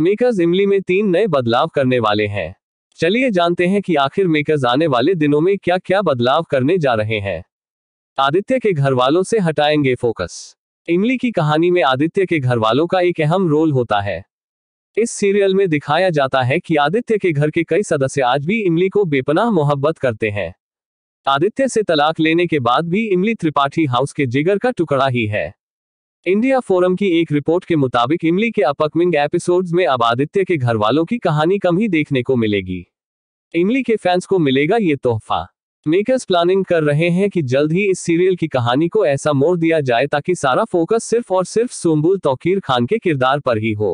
makers इमली में तीन नए बदलाव करने वाले हैं चलिए जानते हैं कि आखिर मेकर्स आने वाले दिनों में क्या क्या बदलाव करने जा रहे हैं आदित्य के घर वालों से हटाएंगे फोकस इमली की कहानी में आदित्य के घर वालों का एक अहम रोल होता है इस सीरियल में दिखाया जाता है कि आदित्य के घर के कई सदस्य आज भी इमली को बेपनाह मोहब्बत करते हैं आदित्य से तलाक लेने के बाद भी इमली त्रिपाठी हाउस के जिगर का टुकड़ा ही है इंडिया फोरम की एक रिपोर्ट के मुताबिक इमली के अपकमिंग एपिसोड्स में अब आदित्य के घर वालों की कहानी कम ही देखने को मिलेगी इमली के फैंस को मिलेगा ये तोहफा मेकर्स प्लानिंग कर रहे हैं कि जल्द ही इस सीरियल की कहानी को ऐसा मोड़ दिया जाए ताकि सारा फोकस सिर्फ और सिर्फ सोम्बुल तोकीर खान के किरदार पर ही हो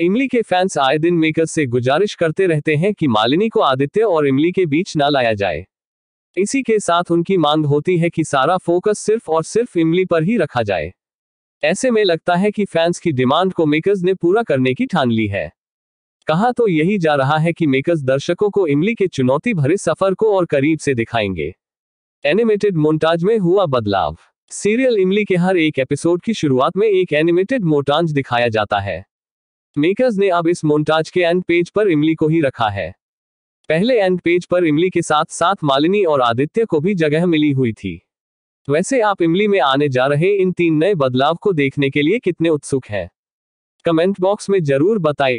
इमली के फैंस आए दिन मेकर्स से गुजारिश करते रहते हैं कि मालिनी को आदित्य और इमली के बीच ना लाया जाए इसी के साथ उनकी मांग होती है कि सारा फोकस सिर्फ और सिर्फ इमली पर ही रखा जाए ऐसे में लगता है कि फैंस की डिमांड को मेकर्स ने पूरा करने की ठान ली है कहा तो यही जा रहा है कि मेकर्स दर्शकों को इमली के चुनौती भरे सफर को और करीब से दिखाएंगे एनिमेटेड मोन्टाज में हुआ बदलाव सीरियल इमली के हर एक एपिसोड की शुरुआत में एक एनिमेटेड मोटाज दिखाया जाता है मेकर्स ने अब इस मोन्टाज के एंड पेज पर इमली को ही रखा है पहले एंड पेज पर इमली के साथ साथ मालिनी और आदित्य को भी जगह मिली हुई थी वैसे तो आप इमली में आने जा रहे इन तीन नए बदलाव को देखने के लिए कितने उत्सुक हैं कमेंट बॉक्स में जरूर बताएं